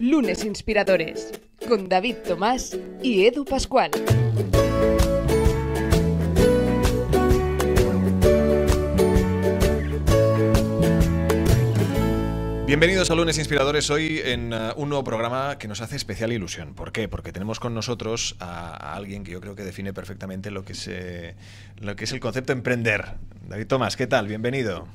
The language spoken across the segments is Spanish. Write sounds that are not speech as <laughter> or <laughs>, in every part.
Lunes Inspiradores con David Tomás y Edu Pascual. Bienvenidos a Lunes Inspiradores, hoy en uh, un nuevo programa que nos hace especial ilusión. ¿Por qué? Porque tenemos con nosotros a, alguien que yo creo que define perfectamente lo que, lo que es el concepto emprender. David Tomás, ¿qué tal? Bienvenido.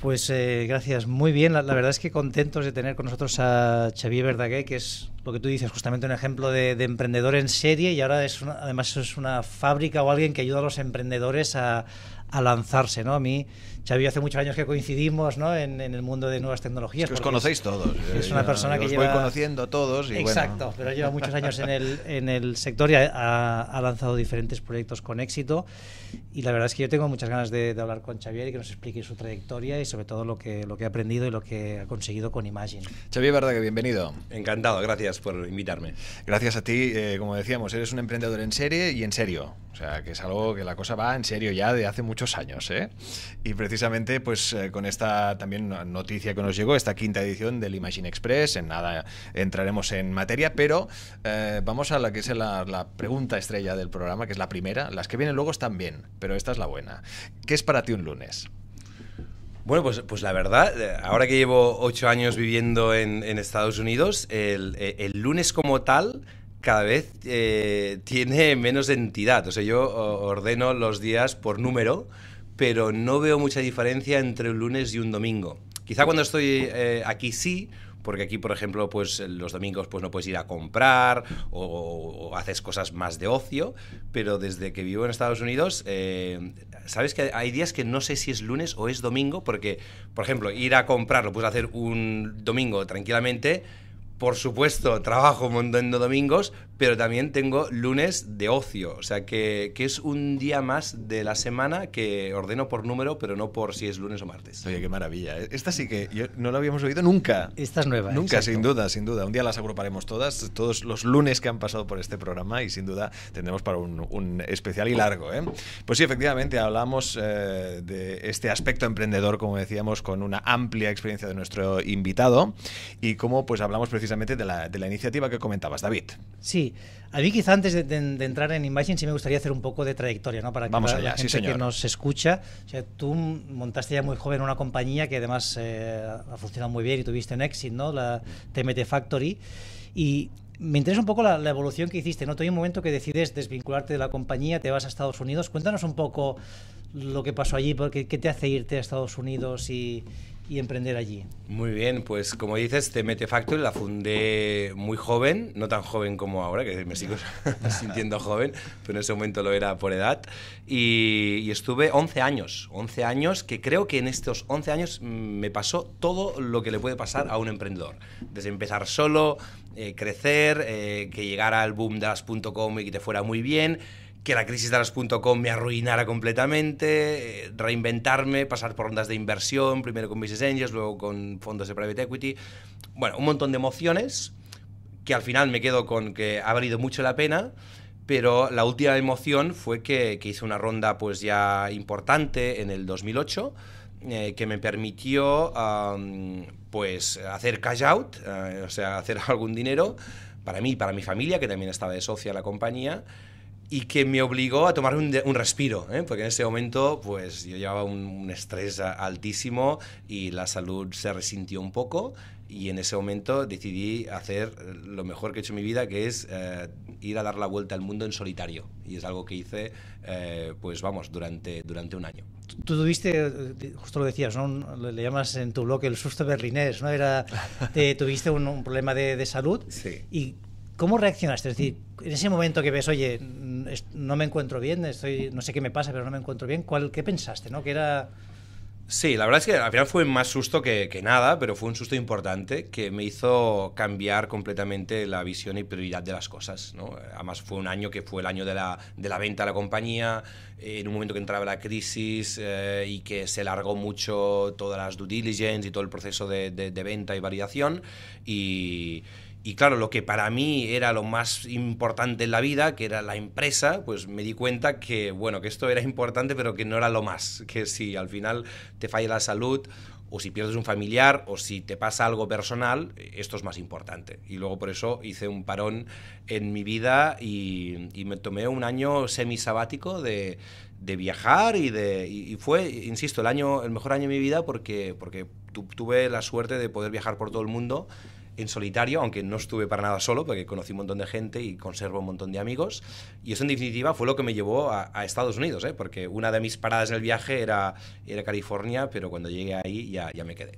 Pues eh, gracias, muy bien. La, verdad es que contentos de tener con nosotros a Xavier Verdaguer, que es lo que tú dices, justamente un ejemplo de, emprendedor en serie y ahora es además es una fábrica o alguien que ayuda a los emprendedores a, lanzarse, ¿no? A mí Xavi hace muchos años que coincidimos ¿no? en, el mundo de nuevas tecnologías. Es que os conocéis todos. Eh, es una persona que lleva... Voy conociendo todos. Y Exacto, pero lleva muchos años en el, sector y ha, lanzado diferentes proyectos con éxito. Y la verdad es que yo tengo muchas ganas de, hablar con Xavier y que nos explique su trayectoria y sobre todo lo que, lo que ha aprendido y lo que ha conseguido con Imagine. Xavier verdad que bienvenido. Encantado, gracias por invitarme. Gracias a ti. Eh, como decíamos, eres un emprendedor en serie y en serio sea, que es algo que la cosa va en serio ya de hace muchos años. ¿eh? Y precisamente, pues eh, con esta también noticia que nos llegó, esta quinta edición del Imagine Express, en nada entraremos en materia, pero eh, vamos a la que es la, pregunta estrella del programa, que es la primera. Las que vienen luego están bien, pero esta es la buena. ¿Qué es para ti un lunes? Bueno, pues, pues la verdad, eh, ahora que llevo ocho años viviendo en, Estados Unidos, el lunes como tal cada vez eh, tiene menos entidad. O sea, yo ordeno los días por número, pero no veo mucha diferencia entre un lunes y un domingo. Quizá cuando estoy eh, aquí sí, porque aquí, por ejemplo, pues los domingos pues no puedes ir a comprar o, haces cosas más de ocio, pero desde que vivo en Estados Unidos, eh, sabes que hay días que no sé si es lunes o es domingo, porque, por ejemplo, ir a comprar lo puedes hacer un domingo tranquilamente por supuesto, trabajo montando domingos, pero también tengo lunes de ocio. O sea, que, que, es un día más de la semana que ordeno por número, pero no por si es lunes o martes. Oye, qué maravilla. ¿eh? Esta sí que yo, no la habíamos oído nunca. Esta es nueva. Nunca, sin duda, sin duda. Un día las agruparemos todas, todos los lunes que han pasado por este programa y sin duda tendremos para un, especial y largo. ¿eh? Pues sí, efectivamente, hablamos eh, de este aspecto emprendedor, como decíamos, con una amplia experiencia de nuestro invitado y cómo pues hablamos precisamente de la, de la iniciativa que comentabas, David. Sí, a mí quizá antes de, entrar en Imagine sí me gustaría hacer un poco de trayectoria, ¿no? Para que la, gente que nos escucha, sea, tú montaste ya muy joven una compañía que además eh, ha funcionado muy bien y tuviste un éxito, ¿no? La TMT Factory. Y me interesa un poco la, evolución que hiciste, ¿no? Tú hay un momento que decides desvincularte de la compañía, te vas a Estados Unidos. Cuéntanos un poco lo que pasó allí, porque, qué te hace irte a Estados Unidos y, y emprender allí. Muy bien, pues como dices, mete Factory la fundé muy joven, no tan joven como ahora, que me sigo <laughs> sintiendo joven, pero en ese momento lo era por edad, y, estuve 11 años, 11 años, que creo que en estos 11 años mm, me pasó todo lo que le puede pasar a un emprendedor, desde empezar solo, eh, crecer, eh, que llegara al boom y que te fuera muy bien, que la crisis de com me arruinara completamente, eh, reinventarme, pasar por rondas de inversión, primero con Business Angels, luego con fondos de private equity. Bueno, un montón de emociones que al final me quedo con que ha valido mucho la pena, pero la última emoción fue que, que hice una ronda pues ya importante en el 2008 eh, que me permitió pues hacer cash out, eh, o sea, hacer <laughs> algún dinero para mí, y para mi familia, que también estaba de socia en la compañía, y que me obligó a tomar un, respiro, ¿eh? porque en ese momento pues yo llevaba un, estrés altísimo y la salud se resintió un poco y en ese momento decidí hacer lo mejor que he hecho en mi vida, que es eh, ir a dar la vuelta al mundo en solitario. Y es algo que hice, eh, pues vamos, durante, durante un año tú tuviste, justo lo decías, ¿no? le llamas en tu blog el susto berlinés, ¿no? Era, tuviste un, problema de, salud sí. ¿Cómo reaccionaste? Es decir, en ese momento que ves, oye, no me encuentro bien, estoy, no sé qué me pasa, pero no me encuentro bien, ¿qué pensaste? ¿no? Que era... Sí, la verdad es que al final fue más susto que, nada, pero fue un susto importante que me hizo cambiar completamente la visión y prioridad de las cosas. ¿no? Además fue un año que fue el año de la, de la venta de la compañía, eh, en un momento que entraba la crisis eh, y que se largó mucho todas las due diligence y todo el proceso de, de, de venta y variación. Y, y claro, lo que para mí era lo más importante en la vida, que era la empresa, pues me di cuenta que, bueno, que esto era importante, pero que no era lo más. <laughs> Que si al final te falla la salud, o si pierdes un familiar, o si te pasa algo personal, esto es más importante. Y luego por eso hice un parón en mi vida y, me tomé un año semisabático de, de viajar y de fue insisto el año el mejor año de mi vida porque porque tuve la suerte de poder viajar por todo el mundo en solitario, aunque no estuve para nada solo, porque conocí un montón de gente y conservo un montón de amigos. Y eso, en definitiva, fue lo que me llevó a, Estados Unidos, ¿eh? porque una de mis paradas en el viaje era, era California, pero cuando llegué ahí ya, ya me quedé.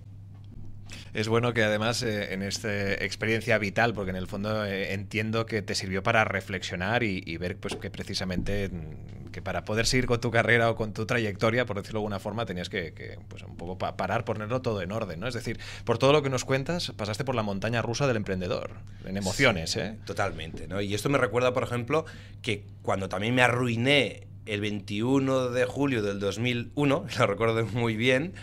Es bueno que además eh, en esta experiencia vital, porque en el fondo eh, entiendo que te sirvió para reflexionar y, ver pues, que precisamente mm, que para poder seguir con tu carrera o con tu trayectoria, por decirlo de alguna forma, tenías que, pues, un poco parar, ponerlo todo en orden, ¿no? Es decir, por todo lo que nos cuentas, pasaste por la montaña rusa del emprendedor, en emociones, ¿eh? Totalmente, ¿no? Y esto me recuerda, por ejemplo, que cuando también me arruiné el 21 de julio del 2001, <laughs> lo recuerdo muy bien,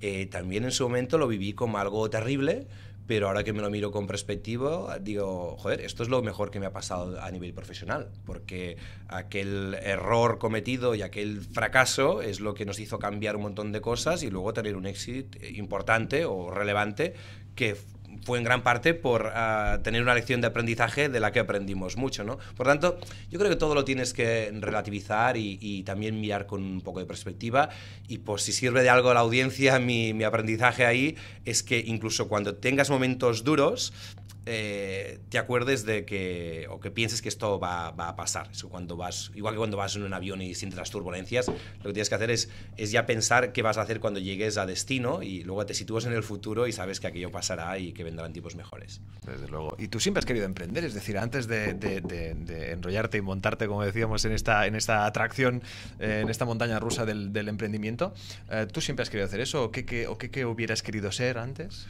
eh, también en su momento lo viví como algo terrible, pero ahora que me lo miro con perspectiva, digo, joder, esto es lo mejor que me ha pasado a nivel profesional, porque aquel error cometido y aquel fracaso es lo que nos hizo cambiar un montón de cosas y luego tener un éxito importante o relevante que fue en gran parte por ah, tener una lección de aprendizaje de la que aprendimos mucho, ¿no? Por tanto, yo creo que todo lo tienes que relativizar y, también mirar con un poco de perspectiva y por si sirve de algo a la audiencia, mi aprendizaje ahí es que incluso cuando tengas momentos duros, eh, te acuerdes de que, o que pienses que esto va, a pasar. cuando vas, igual que cuando vas en un avión y sientes las turbulencias, lo que tienes que hacer es, ya pensar qué vas a hacer cuando llegues a destino y luego te sitúas en el futuro y sabes que aquello pasará y que vendrán tipos mejores. Desde luego. Y tú siempre has querido emprender, es decir, antes de, enrollarte y montarte, como decíamos, en esta, atracción, eh, en esta montaña rusa del, emprendimiento, eh, ¿tú siempre has querido hacer eso? ¿O qué, qué hubieras querido ser antes?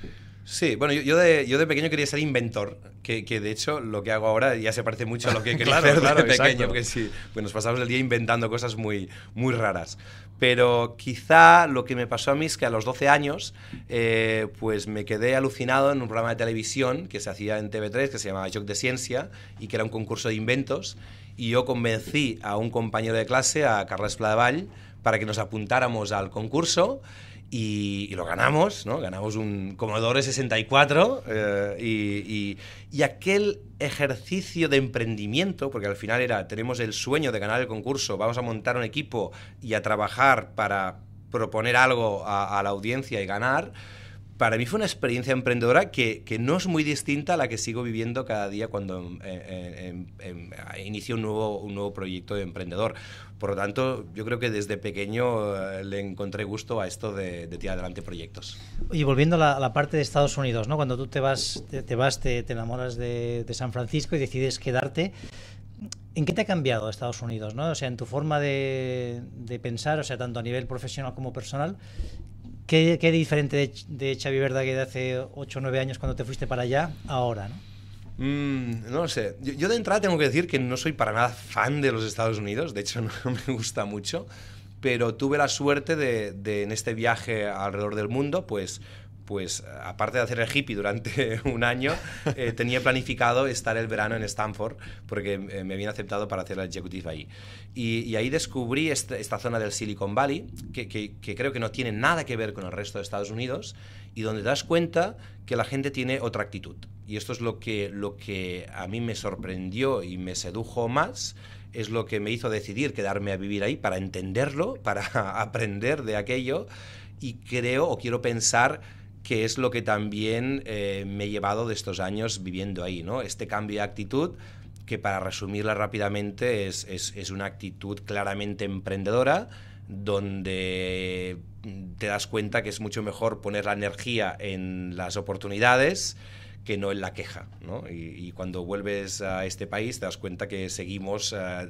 Sí, bueno, yo, yo, de, yo de pequeño quería ser inventor, que, que, de hecho lo que hago ahora ya se parece mucho a lo que <laughs> quería claro, de pequeño, porque sí, pues nos pasamos el día inventando cosas muy, muy raras. Pero quizá lo que me pasó a mí es que a los 12 años, eh, pues me quedé alucinado en un programa de televisión que se hacía en TV3, que se llamaba Shock de Ciencia, y que era un concurso de inventos, y yo convencí a un compañero de clase, a Carles Pladevall, para que nos apuntáramos al concurso y, lo ganamos, ¿no? Ganamos un Commodore 64 eh, y, aquel ejercicio de emprendimiento, porque al final era, tenemos el sueño de ganar el concurso, vamos a montar un equipo y a trabajar para proponer algo a la audiencia y ganar, para mí fue una experiencia emprendedora que, no es muy distinta a la que sigo viviendo cada día cuando em, em, em, inicio un nuevo, un nuevo proyecto de emprendedor. Por lo tanto, yo creo que desde pequeño eh, le encontré gusto a esto de, de tirar adelante proyectos. Y volviendo a la, parte de Estados Unidos, ¿no? cuando tú te vas, te, enamoras de, San Francisco y decides quedarte, ¿En qué te ha cambiado Estados Unidos? ¿no? O sea, en tu forma de, de, pensar, o sea, tanto a nivel profesional como personal, ¿Qué, qué diferente de, de, Xavi que de hace 8 o 9 años cuando te fuiste para allá ahora? ¿no? Mm, no lo sé. Yo, de entrada tengo que decir que no soy para nada fan de los Estados Unidos, de hecho <laughs> no me gusta mucho, pero tuve la suerte de, de en este viaje alrededor del mundo, pues pues aparte de hacer el hippie durante <laughs> un año, eh, tenía planificado estar el verano en Stanford, porque eh, me habían aceptado para hacer la executive ahí. Y, ahí descubrí este, esta, zona del Silicon Valley, que, creo que no tiene nada que ver con el resto de Estados Unidos, y donde das cuenta que la gente tiene otra actitud. Y esto es lo que, lo que a mí me sorprendió y me sedujo más, es lo que me hizo decidir quedarme a vivir ahí para entenderlo, para <laughs> aprender de aquello, y creo o quiero pensar que es lo que también eh, me he llevado de estos años viviendo ahí, ¿no? Este cambio de actitud, que para resumirla rápidamente es, es, es una actitud claramente emprendedora, donde te das cuenta que es mucho mejor poner la energía en las oportunidades que no en la queja. ¿no? Y, cuando vuelves a este país te das cuenta que seguimos eh,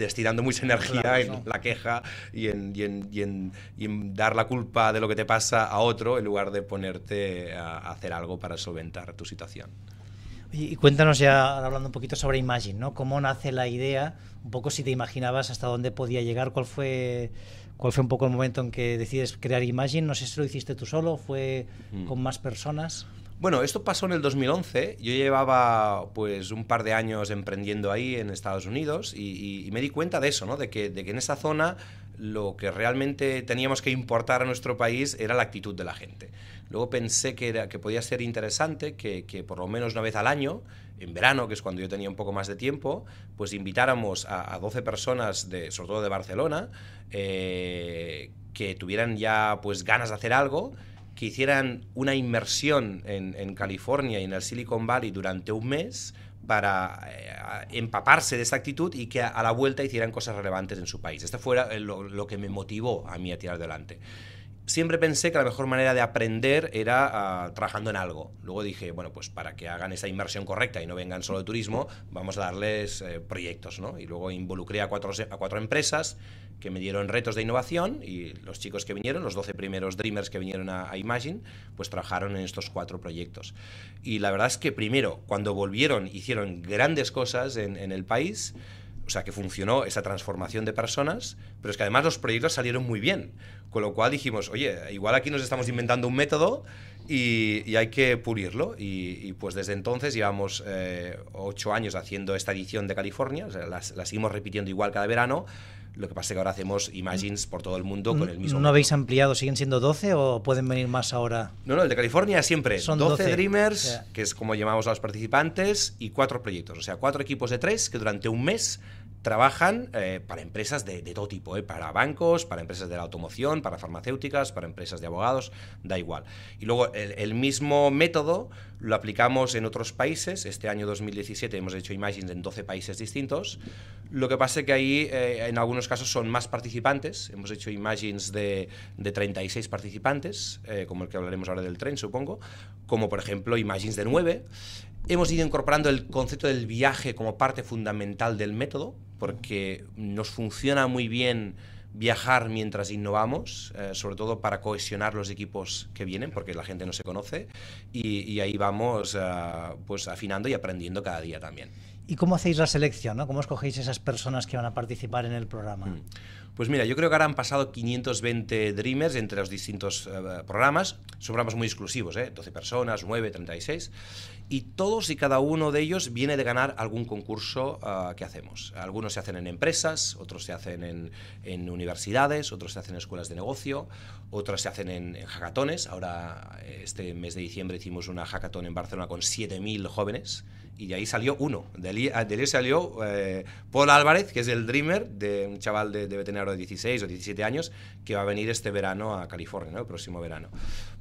destinando mucha energía en la queja y en, dar la culpa de lo que te pasa a otro en lugar de ponerte a, hacer algo para solventar tu situación. Y cuéntanos ya, hablando un poquito sobre Imagine, ¿no? ¿Cómo nace la idea? Un poco si te imaginabas hasta dónde podía llegar, cuál fue, cuál fue un poco el momento en que decides crear Imagine. No sé si lo hiciste tú solo, fue mm. con más personas. Bueno, esto pasó en el 2011. Yo llevaba pues un par de años emprendiendo ahí en Estados Unidos y, me di cuenta de eso, ¿no? De que, en esa zona lo que realmente teníamos que importar a nuestro país era la actitud de la gente. Luego pensé que, era, que podía ser interesante que, por lo menos una vez al año en verano, que es cuando yo tenía un poco más de tiempo, pues invitáramos a, 12 personas, de, sobre todo de Barcelona, eh, que tuvieran ya pues ganas de hacer algo que hicieran una inmersión en, California y en el Silicon Valley durante un mes para eh, empaparse de esa actitud y que a, la vuelta hicieran cosas relevantes en su país. Esto fue lo que me motivó a mí a tirar adelante siempre pensé que la mejor manera de aprender era ah, trabajando en algo. Luego dije, bueno, pues para que hagan esa inversión correcta y no vengan solo de turismo, vamos a darles eh, proyectos, ¿no? Y luego involucré a cuatro, a cuatro empresas que me dieron retos de innovación y los chicos que vinieron, los 12 primeros Dreamers que vinieron a, Imagine, pues trabajaron en estos cuatro proyectos. Y la verdad es que primero, cuando volvieron, hicieron grandes cosas en, en el país, o sea que funcionó esa transformación de personas, pero es que además los proyectos salieron muy bien. Con lo cual dijimos, oye, igual aquí nos estamos inventando un método y, hay que pulirlo. Y, pues desde entonces llevamos eh, ocho años haciendo esta edición de California, la, seguimos repitiendo igual cada verano. Lo que pasa es que ahora hacemos Imagines por todo el mundo con el mismo. ¿No, ¿no habéis ampliado? ¿Siguen siendo 12 o pueden venir más ahora? No, no, el de California siempre. Son 12, Dreamers, que es como llamamos a los participantes, y cuatro proyectos. O sea, cuatro equipos de tres que durante un mes trabajan eh, para empresas de, todo tipo, eh, para bancos, para empresas de la automoción, para farmacéuticas, para empresas de abogados, da igual. Y luego el, mismo método lo aplicamos en otros países. Este año 2017 hemos hecho imágenes en 12 países distintos. Lo que pasa es que ahí eh, en algunos casos son más participantes. Hemos hecho imágenes de, 36 participantes, como el que hablaremos ahora del tren, supongo, como por ejemplo imágenes de 9. Hemos ido incorporando el concepto del viaje como parte fundamental del método, porque nos funciona muy bien viajar mientras innovamos, eh, sobre todo para cohesionar los equipos que vienen, porque la gente no se conoce, y, ahí vamos eh, pues afinando y aprendiendo cada día también. ¿Y cómo hacéis la selección? ¿no? ¿Cómo escogéis esas personas que van a participar en el programa? Mm. Pues mira, yo creo que ahora han pasado 520 Dreamers entre los distintos eh, programas. Son programas muy exclusivos, 12 ¿eh? personas, 9, 36. Y todos y cada uno de ellos viene de ganar algún concurso ah, que hacemos. Algunos se hacen en empresas, otros se hacen en, universidades, otros se hacen en escuelas de negocio, otros se hacen en, en hackatones. Ahora, este mes de diciembre hicimos una hackathon en Barcelona con 7.000 jóvenes y de ahí salió uno. De ahí, ah, de salió eh, Paul Álvarez, que es el Dreamer, de un chaval de, debe tener de 16 o 17 años, que va a venir este verano a California, el próximo verano.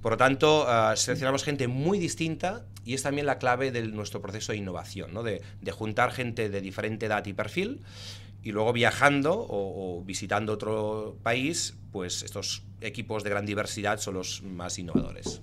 Por lo tanto, ah, seleccionamos gente muy distinta y es también la clave de nuestro proceso de innovación, ¿no? de, juntar gente de diferente edad y perfil y luego viajando o, o, visitando otro país, pues estos equipos de gran diversidad son los más innovadores.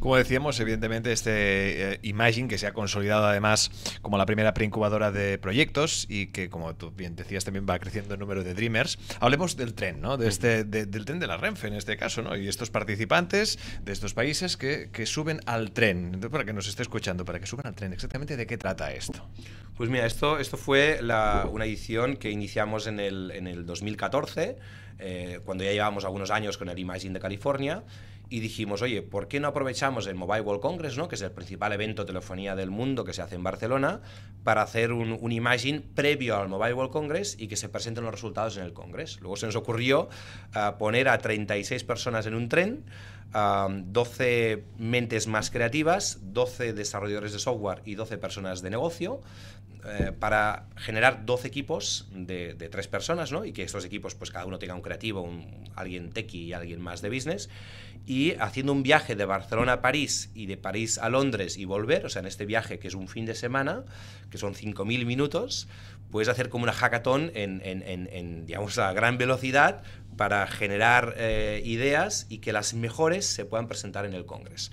Como decíamos, evidentemente este eh, Imagine que se ha consolidado además como la primera preincubadora de proyectos y que como tú bien decías también va creciendo el número de Dreamers. Hablemos del tren, ¿no? De este, del tren de la Renfe en este caso, ¿no? Y estos participantes de estos países que, suben al tren. Entonces, para que nos esté escuchando, para que suban al tren, exactamente de qué trata esto. Pues mira, esto, esto fue una edición que iniciamos en el, en el 2014, eh, cuando ya llevábamos algunos años con el Imagine de California y dijimos, oye, ¿por qué no aprovechamos el Mobile World Congress, ¿no? que es el principal evento de telefonía del mundo que se hace en Barcelona, para hacer un, un imaging previo al Mobile World Congress y que se presenten los resultados en el Congress? Luego se nos ocurrió ah, poner a 36 personas en un tren, 12 ah, mentes más creativas, 12 desarrolladores de software y 12 personas de negocio, eh, para generar 12 equipos de, tres personas, ¿no? Y que estos equipos, pues cada uno tenga un creativo, un, alguien tequi y alguien más de business. Y haciendo un viaje de Barcelona a París y de París a Londres y volver, o sea, en este viaje que es un fin de semana, que son 5.000 minutos, puedes hacer como una hackathon en, digamos, a gran velocidad para generar eh, ideas y que las mejores se puedan presentar en el Congreso.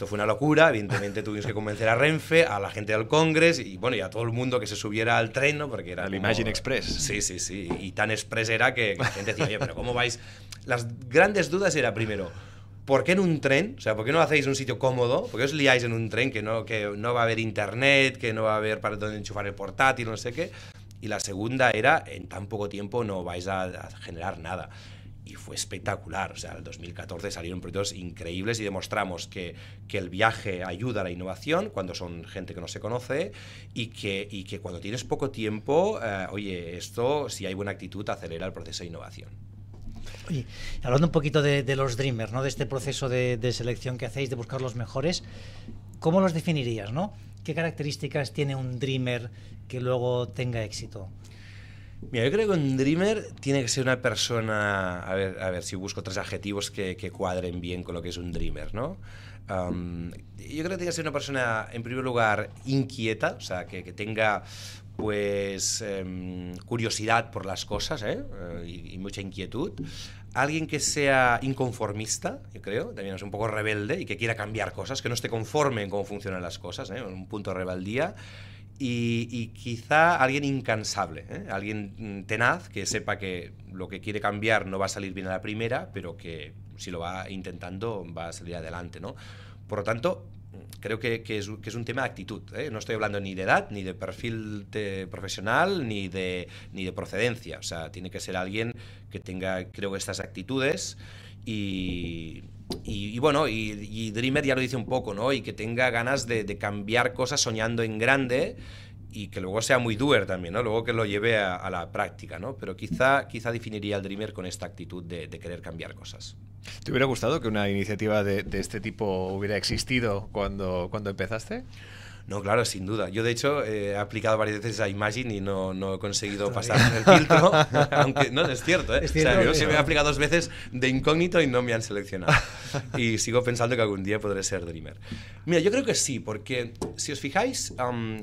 Esto fue una locura, evidentemente tuvimos que convencer a Renfe, a la gente del Congreso y bueno, ya a todo el mundo que se subiera al tren, ¿no? Porque era... El Imagine Express. Sí, sí, sí. Y tan express era que la gente decía, oye, pero ¿cómo vais? Las grandes dudas era primero... ¿por qué en un tren? O sea, ¿por qué no hacéis un sitio cómodo? ¿Por qué os liáis en un tren que no, que no va a haber internet, que no va a haber para dónde enchufar el portátil, no sé qué? Y la segunda era, en tan poco tiempo no vais a generar nada y fue espectacular. O sea, en el 2014 salieron proyectos increíbles y demostramos que, el viaje ayuda a la innovación cuando son gente que no se conoce y que, y que cuando tienes poco tiempo, eh, oye, esto, si hay buena actitud, acelera el proceso de innovación. Oye, hablando un poquito de, los Dreamers, ¿no? De este proceso de, de, selección que hacéis, de buscar los mejores, ¿cómo los definirías, no? ¿Qué características tiene un Dreamer que luego tenga éxito? Mira, yo creo que un dreamer tiene que ser una persona, a ver, a ver si busco tres adjetivos que, cuadren bien con lo que es un dreamer, ¿no? yo creo que tiene que ser una persona, en primer lugar, inquieta, o sea, que, tenga pues em, curiosidad por las cosas ¿eh? eh y, mucha inquietud. Alguien que sea inconformista, yo creo, también es un poco rebelde y que quiera cambiar cosas, que no esté conforme en cómo funcionan las cosas, en ¿eh? un punto de rebeldía y, quizá alguien incansable, ¿eh? alguien mm, tenaz que sepa que lo que quiere cambiar no va a salir bien a la primera, pero que si lo va intentando va a salir adelante. ¿no? Por lo tanto, creo que, es, un tema de actitud. ¿eh? No estoy hablando ni de edad, ni de perfil profesional, ni de, ni de procedencia. O sea, tiene que ser alguien que tenga, creo estas actitudes y, y, bueno, y, y, Dreamer ya lo dice un poco, ¿no? Y que tenga ganas de, cambiar cosas soñando en grande y que luego sea muy doer también, ¿no? Luego que lo lleve a, la práctica, ¿no? Pero quizá, quizá definiría al Dreamer con esta actitud de, querer cambiar cosas. ¿Te hubiera gustado que una iniciativa de, de este tipo hubiera existido cuando, cuando empezaste? No, claro, sin duda. Yo, de hecho, eh, he aplicado varias veces a Imagine y no, no he conseguido pasar el filtro. <laughs> aunque no, es cierto. ¿eh? o sea, yo se me he aplicado dos veces de incógnito y no me han seleccionado. <laughs> y sigo pensando que algún día podré ser Dreamer. Mira, yo creo que sí, porque si os fijáis,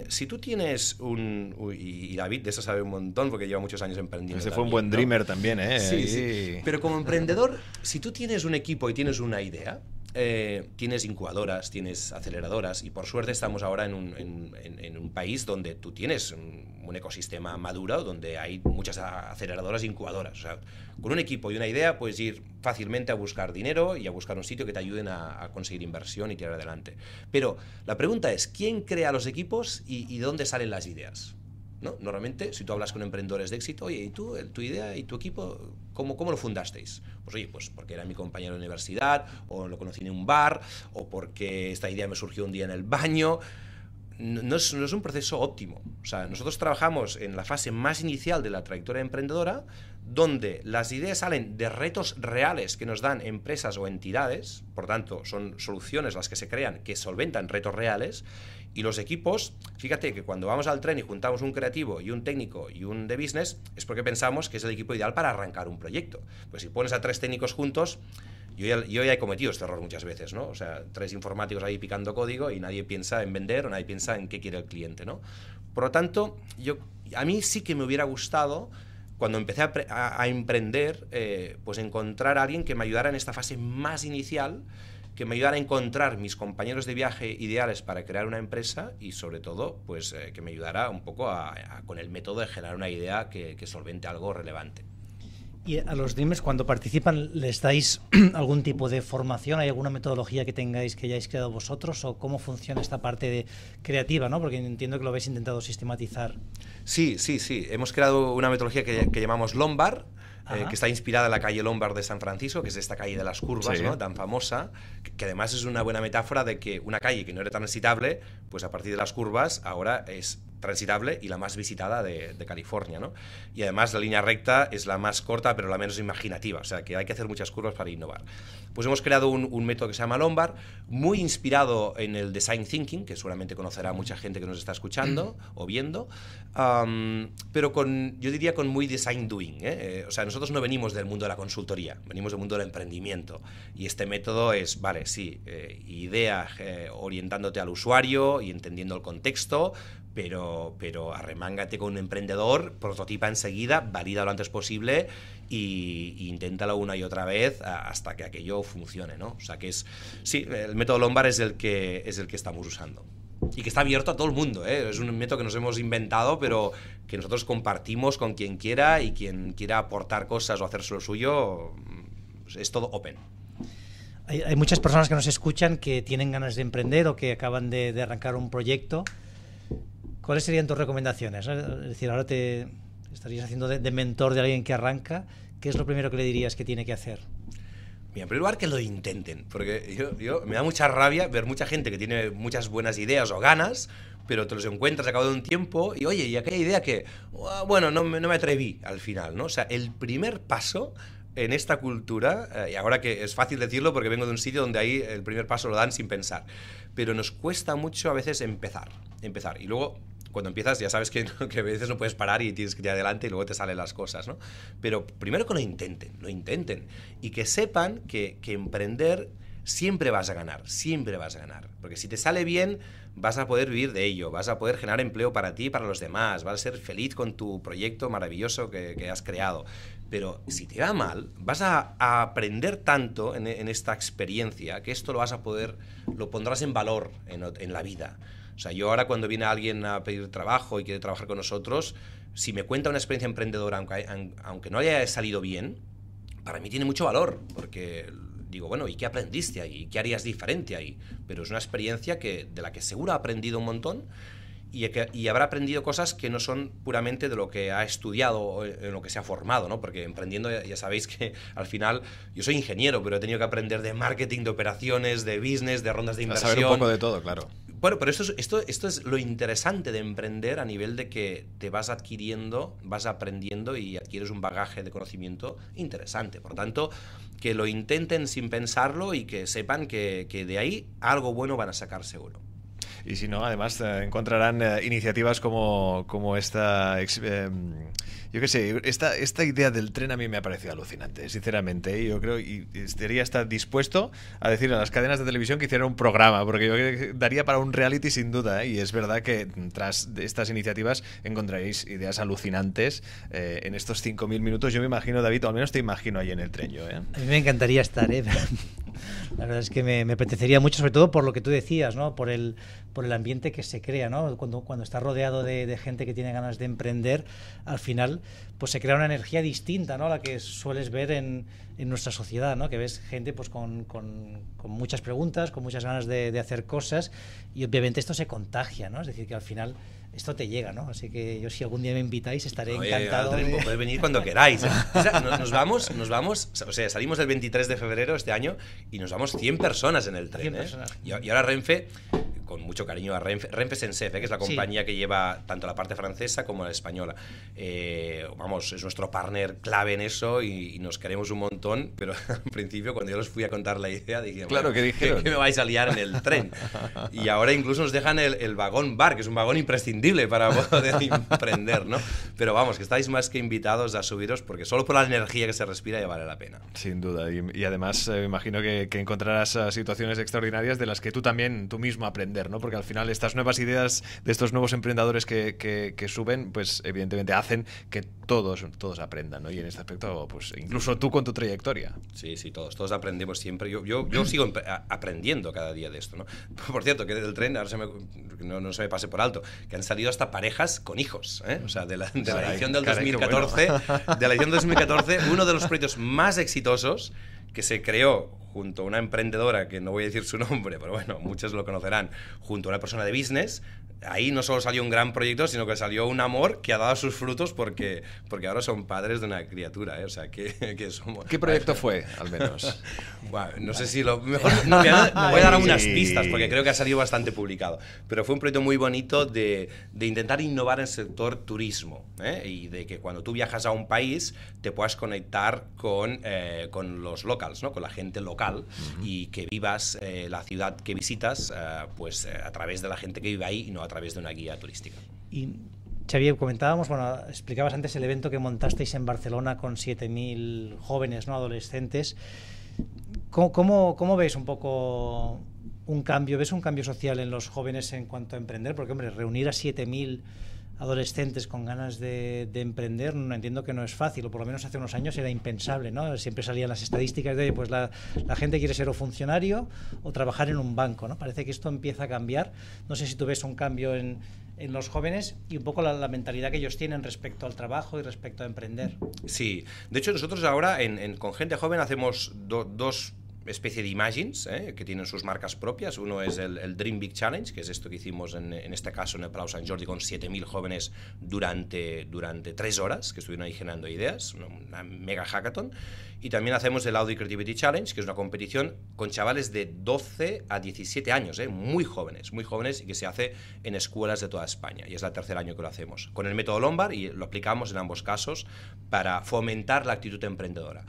si tú tienes un. y David de eso sabe un montón porque lleva muchos años emprendiendo. Ese fue un buen Dreamer también, ¿eh? Sí, sí. Pero como emprendedor, si tú tienes un equipo y tienes una idea, eh, tienes incubadoras, tienes aceleradoras y por suerte estamos ahora en un, país donde tú tienes un, ecosistema maduro, donde hay muchas aceleradoras e incubadoras. O sea, con un equipo y una idea puedes ir fácilmente a buscar dinero y a buscar un sitio que te ayuden a, conseguir inversión y tirar adelante. Pero la pregunta es, ¿quién crea los equipos y, dónde salen las ideas? ¿No? Normalmente, si tú hablas con emprendedores de éxito, oye, ¿y tú, tu idea y tu equipo ¿Cómo, lo fundasteis? Pues oye, pues porque era mi compañero de universidad, o lo conocí en un bar, o porque esta idea me surgió un día en el baño no, es, un proceso óptimo. O sea, nosotros trabajamos en la fase más inicial de la trayectoria emprendedora, donde las ideas salen de retos reales que nos dan empresas o entidades, por tanto, son soluciones las que se crean que solventan retos reales, y los equipos, fíjate que cuando vamos al tren y juntamos un creativo y un técnico y un de business, es porque pensamos que es el equipo ideal para arrancar un proyecto. Pues si pones a tres técnicos juntos, yo ya, he cometido este error muchas veces, ¿no? O sea, tres informáticos ahí picando código y nadie piensa en vender o nadie piensa en qué quiere el cliente, ¿no? Por lo tanto, yo, a mí sí que me hubiera gustado cuando empecé a, emprender, eh, pues encontrar a alguien que me ayudara en esta fase más inicial, que me ayudara a encontrar mis compañeros de viaje ideales para crear una empresa y sobre todo, pues eh, que me ayudara un poco con el método de generar una idea que solvente algo relevante. ¿Y a los Dreamers cuando participan les dais <clears throat> algún tipo de formación? ¿Hay alguna metodología que tengáis que hayáis creado vosotros? ¿O cómo funciona esta parte de creativa? ¿no? Porque entiendo que lo habéis intentado sistematizar. Sí, sí, sí. Hemos creado una metodología que, llamamos Lombar, eh, que está inspirada en la calle Lombard de San Francisco, que es esta calle de las curvas, tan famosa, que, además es una buena metáfora de que una calle que no era tan transitable, pues a partir de las curvas ahora es transitable y la más visitada de, California, ¿no? Y además la línea recta es la más corta pero la menos imaginativa, o sea que hay que hacer muchas curvas para innovar. Pues hemos creado un, un método que se llama Lombard, muy inspirado en el design thinking, que seguramente conocerá mucha gente que nos está escuchando o viendo, pero con, yo diría con muy design doing, ¿eh? Eh, o sea, nosotros no venimos del mundo de la consultoría, venimos del mundo del emprendimiento y este método es, vale, sí, eh, idea eh, orientándote al usuario y entendiendo el contexto, pero, pero arremángate con un emprendedor, prototipa enseguida, valida lo antes posible e inténtalo una y otra vez hasta que aquello funcione, ¿no? O sea que es, sí, el método Lombard es el que, es el que estamos usando. Y que está abierto a todo el mundo, ¿eh? es un método que nos hemos inventado, pero que nosotros compartimos con quien quiera y quien quiera aportar cosas o hacerse lo suyo, pues, es todo open. Hay, muchas personas que nos escuchan que tienen ganas de emprender o que acaban de arrancar un proyecto ¿Cuáles serían tus recomendaciones? Es decir, ahora te estarías haciendo de, mentor de alguien que arranca. ¿Qué es lo primero que le dirías que tiene que hacer? en primer lugar, que lo intenten, porque yo, me da mucha rabia ver mucha gente que tiene muchas buenas ideas o ganas, pero te los encuentras a cabo de un tiempo y oye, y aquella idea que, bueno, no, no me atreví al final, ¿no? O sea, el primer paso en esta cultura, eh, y ahora que es fácil decirlo porque vengo de un sitio donde ahí el primer paso lo dan sin pensar, pero nos cuesta mucho a veces empezar, empezar. Y luego cuando empiezas ya sabes que, <laughs> que, a veces no puedes parar y tienes que ir adelante y luego te salen las cosas, ¿no? Pero primero que lo intenten, lo intenten. Y que sepan que, que emprender siempre vas a ganar, siempre vas a ganar. Porque si te sale bien, vas a poder vivir de ello, vas a poder generar empleo para ti y para los demás, vas a ser feliz con tu proyecto maravilloso que, que has creado. Pero si te va mal, vas a, aprender tanto en, en, esta experiencia que esto lo vas a poder, lo pondrás en valor en, en la vida. O sea, yo ahora cuando viene alguien a pedir trabajo y quiere trabajar con nosotros, si me cuenta una experiencia emprendedora, aunque, no haya salido bien, para mí tiene mucho valor, porque digo, bueno, ¿y qué aprendiste ahí? ¿Qué harías diferente ahí? Pero es una experiencia que, de la que seguro ha aprendido un montón y, que, y, habrá aprendido cosas que no son puramente de lo que ha estudiado o en lo que se ha formado, ¿no? Porque emprendiendo, ya, sabéis que al final yo soy ingeniero, pero he tenido que aprender de marketing, de operaciones, de business, de rondas de inversión. saber un poco de todo, claro. Bueno, pero esto es, esto, es lo interesante de emprender a nivel de que te vas adquiriendo, vas aprendiendo y adquieres un bagaje de conocimiento interesante. Por tanto, que lo intenten sin pensarlo y que sepan que, que de ahí algo bueno van a sacar seguro. Y si no, además eh, encontrarán eh, iniciativas como, como esta... Eh, yo qué sé, esta, esta idea del tren a mí me ha parecido alucinante, sinceramente. y Yo creo y estaría hasta dispuesto a decir a las cadenas de televisión que hicieran un programa, porque yo daría para un reality sin duda. Y es verdad que tras estas iniciativas encontraréis ideas alucinantes en estos 5.000 minutos. Yo me imagino, David, o al menos te imagino ahí en el tren yo. A mí me encantaría estar, ¿eh? <laughs> La verdad es que me, apetecería mucho, sobre todo por lo que tú decías, ¿no? Por el, por el ambiente que se crea, ¿no? Cuando, cuando estás rodeado de, gente que tiene ganas de emprender, al final, pues se crea una energía distinta, ¿no? A la que sueles ver en, en, nuestra sociedad, ¿no? Que ves gente pues con, con, muchas preguntas, con muchas ganas de, de hacer cosas y obviamente esto se contagia, ¿no? Es decir, que al final esto te llega, ¿no? Así que yo si algún día me invitáis estaré encantado. De... Podéis venir cuando queráis. <laughs> O sea, nos, vamos, nos vamos, o sea, salimos el 23 de febrero este año y nos vamos 100 personas en el tren. ¿eh? Y, ahora Renfe con mucho cariño a Renfe, Renfe eh, que es la compañía que lleva tanto la parte francesa como la española. Eh, vamos, es nuestro partner clave en eso y, nos queremos un montón, pero <laughs> al principio cuando yo les fui a contar la idea dije, claro, que, me vais a liar en el tren. y ahora incluso nos dejan el, vagón bar, que es un vagón imprescindible para <laughs> poder emprender, ¿no? Pero vamos, que estáis más que invitados a subiros porque solo por la energía que se respira ya vale la pena. Sin duda, y, además eh, imagino que encontrarás situaciones extraordinarias de las que tú también, tú mismo aprendes ¿no? Porque al final estas nuevas ideas de estos nuevos emprendedores que, suben, pues evidentemente hacen que todos, todos aprendan, ¿no? Y en este aspecto, pues incluso tú con tu trayectoria. Sí, sí, todos, todos aprendemos siempre. Yo, yo, yo sigo aprendiendo cada día de esto, ¿no? <laughs> Por cierto, que del tren, ahora se no, se me pase por alto, que han salido hasta parejas con hijos, ¿eh? O sea, de la, de edición del 2014, de la edición 2014, uno de los proyectos más exitosos que se creó junto a una emprendedora, que no voy a decir su <laughs> nombre, pero bueno, muchos lo conocerán, junto a una persona de business, ahí no solo salió un gran proyecto, sino que salió un amor que ha dado sus frutos porque, porque ahora son padres de una criatura, ¿eh? o sea, que, <laughs> ¿Qué proyecto fue, al menos? <laughs> bueno, no sé si lo... Mejor no, me, voy a dar algunas pistas porque creo que ha salido bastante publicado, pero fue un proyecto muy bonito de, de intentar innovar en el sector turismo ¿eh? y de que cuando tú viajas a un país te puedas conectar con, eh, con los locals, ¿no? con la gente local y que vivas eh, la ciudad que visitas eh, pues eh, a través de la gente que vive ahí y no a través de una guía turística. Y Xavier, comentábamos, bueno, explicabas antes el evento que montasteis en Barcelona con 7.000 jóvenes, ¿no? Adolescentes. ¿Cómo, cómo, cómo un poco un cambio? ¿Ves un cambio social en los jóvenes en cuanto a emprender? Porque, hombre, reunir a 7.000 adolescentes con ganas de, emprender, no entiendo que no es fácil, o por lo menos hace unos años era impensable, ¿no? Siempre salían las estadísticas de, pues la, gente quiere ser o funcionario o trabajar en un banco, ¿no? Parece que esto empieza a cambiar. No sé si tú ves un cambio en, en los jóvenes y un poco la, mentalidad que ellos tienen respecto al trabajo y respecto a emprender. Sí, de hecho nosotros ahora con gente joven hacemos dos especie de imágenes eh, que tienen sus marcas propias. Uno es el, Dream Big Challenge, que es esto que hicimos en, este caso en el Palau San Jordi con 7.000 jóvenes durante, durante tres horas que estuvieron ahí generando ideas, una, mega hackathon. Y también hacemos el Audio Creativity Challenge, que es una competición con chavales de 12 a 17 años, eh, muy jóvenes, muy jóvenes y que se hace en escuelas de toda España. Y es el tercer año que lo hacemos. Con el método Lombard y lo aplicamos en ambos casos para fomentar la actitud emprendedora.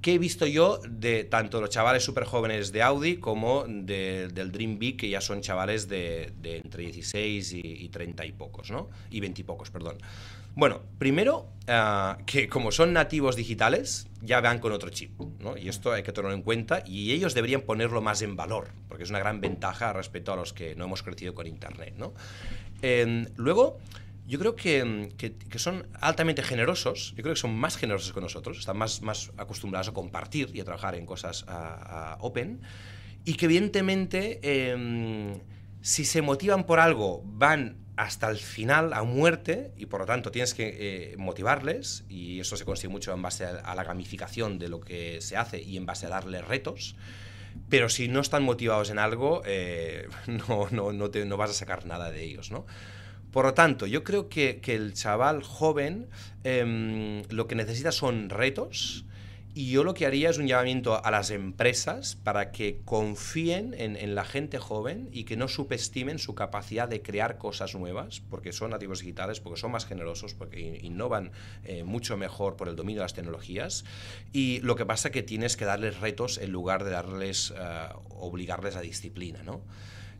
¿Qué he visto yo de tanto los chavales súper jóvenes de Audi como del Dream Big, que ya son chavales de, entre 16 y, 30 y pocos, ¿no? Y 20 y pocos, perdón. Bueno, primero, ah, que como son nativos digitales, ya van con otro chip, ¿no? Y esto hay que tenerlo en cuenta y ellos deberían ponerlo más en valor, porque es una gran ventaja respecto a los que no hemos crecido con Internet, ¿no? Em, luego, yo creo mm, que, que, son altamente generosos, yo creo que son más generosos que nosotros, están más, más acostumbrados a compartir y a trabajar en cosas open, y que evidentemente em, si se motivan por algo van hasta el final a muerte y por lo tanto tienes que eh, motivarles y eso se consigue mucho en base a, la gamificación de lo que se hace y en base a darle retos pero si no están motivados en algo, eh, <laughs> no, no, no, te, no, vas a sacar nada de ellos, ¿no? Por lo tanto, yo creo que, el chaval joven em, lo que necesita son retos. Y yo lo que haría es un llamamiento a las empresas para que confíen en, la gente joven y que no subestimen su capacidad de crear cosas nuevas, porque son nativos digitales, porque son más generosos, porque innovan eh, mucho mejor por el dominio de las tecnologías. Y lo que pasa es que tienes que darles retos en lugar de darles, eh, obligarles a disciplina, ¿no?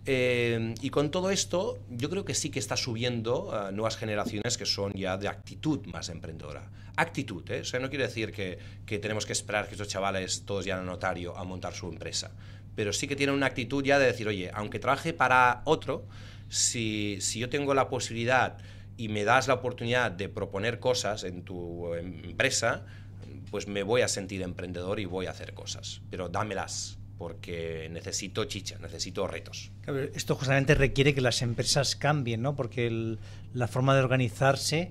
Eh, y con todo esto, yo creo que sí que está subiendo nuevas generaciones que son ya de actitud más emprendedora. Actitud, ¿eh? O sea, no quiere decir que, que tenemos que esperar que estos chavales todos ya a notario a montar su empresa. Pero sí que tienen una actitud ya de decir, oye, aunque trabaje para otro, si, si yo tengo la posibilidad y me das la oportunidad de proponer cosas en tu em, empresa, pues me voy a sentir emprendedor y voy a hacer cosas. Pero dámelas porque necesito chicha, necesito retos. Esto justamente requiere que las empresas cambien, ¿no? Porque la forma de organizarse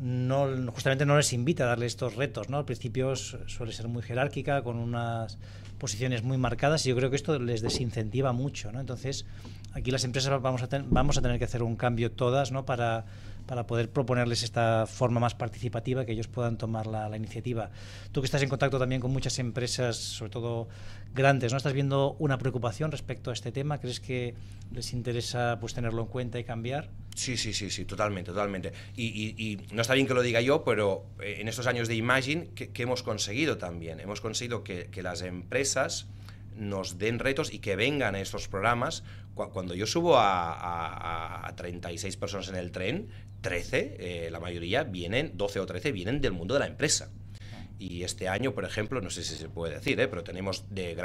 no, justamente no les invita a darle estos retos, ¿no? Al principio suele ser muy jerárquica, con unas posiciones muy marcadas y yo creo que esto les desincentiva mucho, ¿no? Entonces, aquí las empresas vamos a, vamos a tener que hacer un cambio todas, ¿no? Para para poder proponerles esta forma más participativa, que ellos puedan tomar la, iniciativa. Tú que estás en contacto también con muchas empresas, sobre todo grandes, ¿no? ¿Estás viendo una preocupación respecto a este tema? ¿Crees que les interesa pues, tenerlo en cuenta y cambiar? Sí, sí, sí, sí, totalmente, totalmente. Y, no está bien que lo diga yo, pero eh, en estos años de Imagine, ¿qué, hemos conseguido también? Hemos conseguido que, que las empresas nos den retos y que vengan a estos programas. Cuando yo subo a, 36 personas en el tren, 13, eh, la mayoría vienen, 12 o 13 vienen del mundo de la empresa. Y este año, por ejemplo, no sé si se puede decir, eh, pero tenemos de,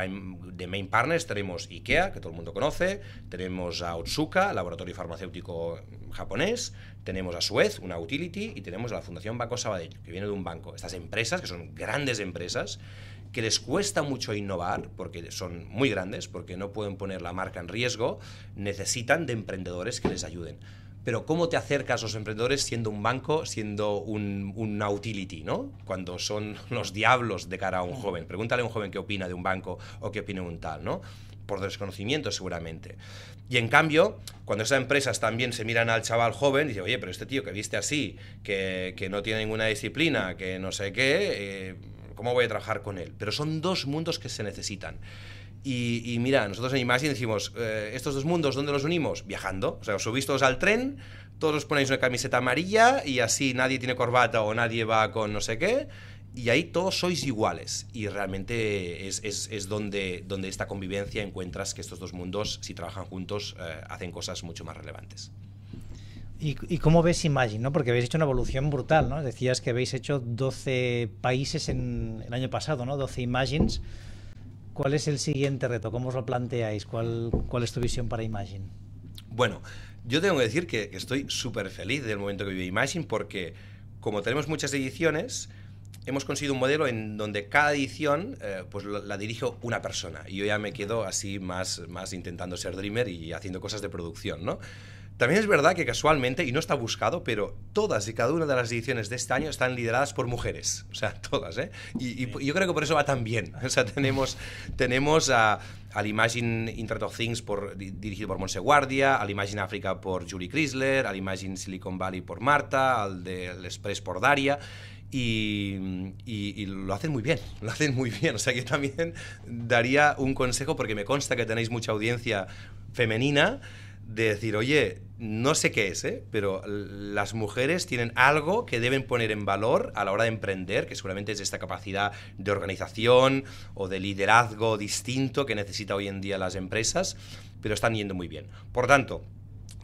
de main partners, tenemos IKEA, que todo el mundo conoce, tenemos a Otsuka, laboratorio farmacéutico japonés, tenemos a Suez, una utility, y tenemos a la Fundación Banco Sabadell, que viene de un banco. Estas empresas, que son grandes empresas, que les cuesta mucho innovar, porque son muy grandes, porque no pueden poner la marca en riesgo, necesitan de emprendedores que les ayuden. Pero ¿cómo te acercas a los emprendedores siendo un banco, siendo un, una utility, ¿no? Cuando son los diablos de cara a un joven. Pregúntale a un joven qué opina de un banco o qué opina un tal, ¿no? Por desconocimiento seguramente. Y en cambio, cuando esas empresas también se miran al chaval joven, y dicen, oye, pero este tío que viste así, que, no tiene ninguna disciplina, que no sé qué... Eh, ¿Cómo voy a trabajar con él? Pero son dos mundos que se necesitan. Y, mira, nosotros en Imagine decimos, eh, estos dos mundos, ¿dónde los unimos? Viajando. O sea, os subís todos al tren, todos os ponéis una camiseta amarilla y así nadie tiene corbata o nadie va con no sé qué. Y ahí todos sois iguales. Y realmente es, donde, donde esta convivencia encuentras que estos dos mundos, si trabajan juntos, eh, hacen cosas mucho más relevantes. ¿Y, cómo ves Imagine? ¿no? Porque habéis hecho una evolución brutal, ¿no? Decías que habéis hecho 12 países en el año pasado, ¿no? 12 Imagines. ¿Cuál es el siguiente reto? ¿Cómo os lo planteáis? ¿Cuál, cuál es tu visión para Imagine? Bueno, yo tengo que decir que, estoy súper feliz del momento que vive Imagine porque como tenemos muchas ediciones, hemos conseguido un modelo en donde cada edición eh, pues la, la, dirijo una persona y yo ya me quedo así más, más intentando ser dreamer y haciendo cosas de producción, ¿no? También es verdad que casualmente, y no está buscado, pero todas y cada una de las ediciones de este año están lideradas por mujeres. O sea, <laughs> todas, ¿eh? Y, yo creo que por eso va tan bien. <laughs> O sea, tenemos, tenemos a al Imagine Internet of Things por, dirigido por Monse Guardia, al Imagine África por Julie Chrysler, al Imagine Silicon Valley por Marta, al del Express por Daria. Y, y, lo hacen muy bien, <laughs> lo hacen muy bien. O sea que también daría un consejo, porque me consta que tenéis mucha audiencia femenina, de decir, oye, no sé qué es, ¿eh? pero las mujeres tienen algo que deben poner en valor a la hora de emprender, que seguramente es esta capacidad de organización o de liderazgo distinto que necesita hoy en día las empresas, pero están yendo muy bien. Por tanto,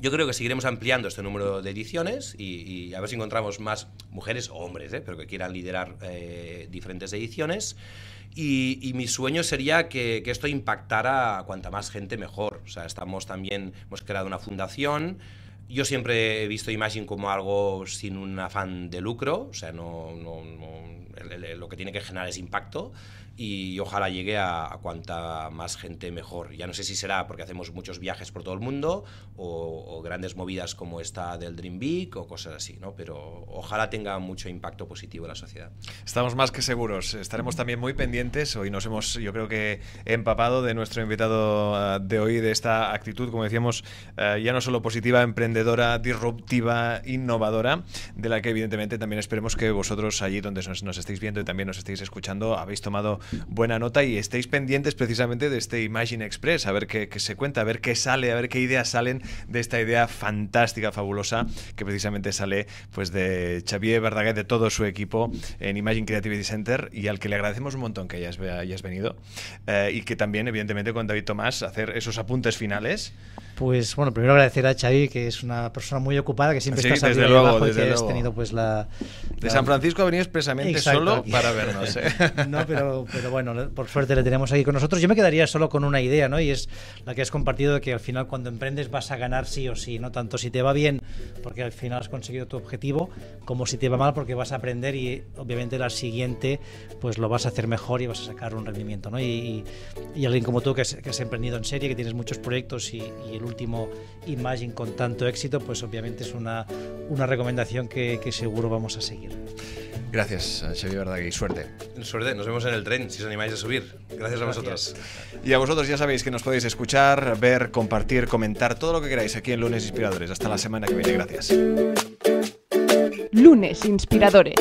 yo creo que seguiremos ampliando este número de ediciones y, a ver si encontramos más mujeres o hombres, ¿eh? pero que quieran liderar eh, diferentes ediciones. Y, mi sueño sería que, esto impactara a cuanta más gente mejor. O sea, estamos también, hemos creado una fundación. Yo siempre he visto Imagine como algo sin un afán de lucro, o sea, no, lo que tiene que generar es impacto y ojalá llegue a, cuanta más gente mejor. Ya no sé si será porque hacemos muchos viajes por todo el mundo o, grandes movidas como esta del Dream Big o cosas así, ¿no? Pero ojalá tenga mucho impacto positivo en la sociedad. Estamos más que seguros, estaremos también muy pendientes. Hoy nos hemos, yo creo que, empapado de nuestro invitado ah, de hoy, de esta actitud, como decíamos, ah, ya no solo positiva, emprendedora, disruptiva, innovadora, de la que evidentemente también esperemos que vosotros allí donde nos, nos estéis viendo y también nos estéis escuchando habéis tomado buena nota y estéis pendientes precisamente de este Imagine Express, a ver qué, se cuenta, a ver qué sale, a ver qué ideas salen de esta idea fantástica, fabulosa, que precisamente sale pues de Xavier Verdaguer, de todo su equipo en Imagine Creativity Center y al que le agradecemos un montón que hayas, venido eh, y que también, evidentemente, con David Tomás hacer esos apuntes finales. Pues bueno, primero agradecer a Xavi, que es una persona muy ocupada, que siempre está desde luego, abajo y que tenido pues la, De San Francisco ha venido expresamente solo para vernos. ¿eh? <laughs> no, pero, pero bueno, por suerte le tenemos aquí con nosotros. Yo me quedaría solo con una idea, ¿no? Y es la que has compartido de que al final cuando emprendes vas a ganar sí o sí, ¿no? Tanto si te va bien, porque al final has conseguido tu objetivo, como si te va mal, porque vas a aprender y obviamente la siguiente pues lo vas a hacer mejor y vas a sacar un rendimiento, ¿no? Y, y, alguien como tú que has, emprendido en serie, que tienes muchos proyectos y, y último imagen con tanto éxito, pues obviamente es una, una recomendación que, seguro vamos a seguir. Gracias, Xavi Verdagui. Suerte. Suerte. Nos vemos en el tren, si os animáis a subir. Gracias a vosotros. Y a vosotros ya sabéis que nos podéis escuchar, ver, compartir, comentar, todo lo que queráis aquí en Lunes Inspiradores. Hasta la semana que viene. Gracias. Lunes Inspiradores.